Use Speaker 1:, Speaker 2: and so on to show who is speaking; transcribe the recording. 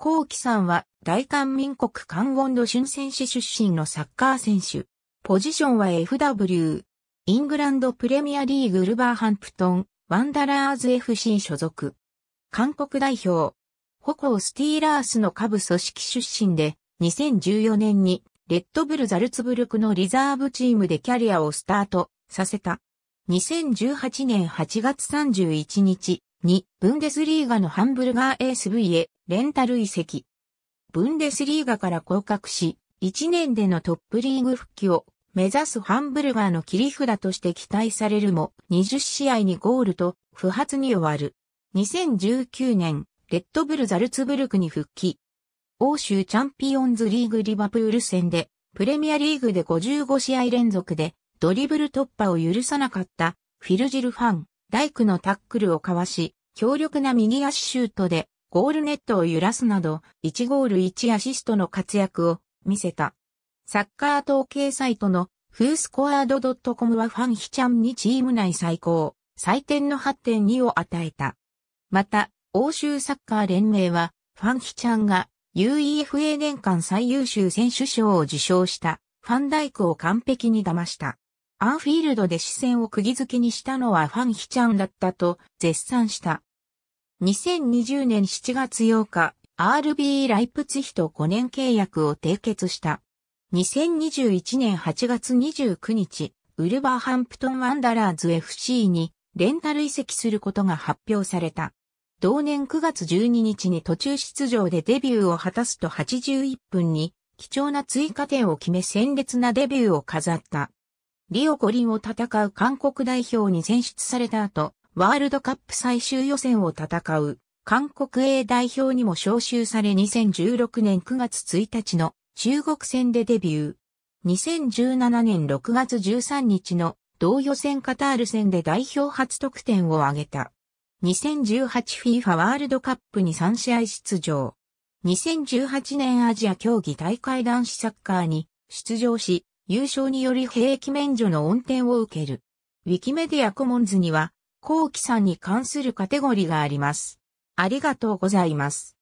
Speaker 1: コウキさんは大韓民国関温の春戦手出身のサッカー選手。ポジションは FW。イングランドプレミアリーグルバーハンプトン、ワンダラーズ FC 所属。韓国代表。ホコースティーラースの下部組織出身で、2014年にレッドブルザルツブルクのリザーブチームでキャリアをスタートさせた。2018年8月31日、2、ブンデスリーガのハンブルガー SV へレンタル移籍。ブンデスリーガから降格し、1年でのトップリーグ復帰を目指すハンブルガーの切り札として期待されるも、20試合にゴールと不発に終わる。2019年、レッドブルザルツブルクに復帰。欧州チャンピオンズリーグリバプール戦で、プレミアリーグで55試合連続でドリブル突破を許さなかったフィルジルファン。大工のタックルをかわし、強力な右足シュートでゴールネットを揺らすなど、1ゴール1アシストの活躍を見せた。サッカー統計サイトのフースコアード .com はファンヒチャンにチーム内最高、採点の8.2を与えた。また、欧州サッカー連盟は、ファンヒチャンが UEFA 年間最優秀選手賞を受賞した、ファンダイクを完璧に騙した。アンフィールドで視線を釘付けにしたのはファンヒチャンだったと絶賛した。2020年7月8日、RB ライプツヒと5年契約を締結した。2021年8月29日、ウルバーハンプトンワンダラーズ FC にレンタル移籍することが発表された。同年9月12日に途中出場でデビューを果たすと81分に貴重な追加点を決め鮮烈なデビューを飾った。リオ五輪を戦う韓国代表に選出された後、ワールドカップ最終予選を戦う韓国 A 代表にも招集され2016年9月1日の中国戦でデビュー。2017年6月13日の同予選カタール戦で代表初得点を挙げた。2018FIFA ワールドカップに3試合出場。2018年アジア競技大会男子サッカーに出場し、優勝により兵役免除の恩典を受ける。ウィキメディアコモンズには、後期さんに関するカテゴリーがあります。ありがとうございます。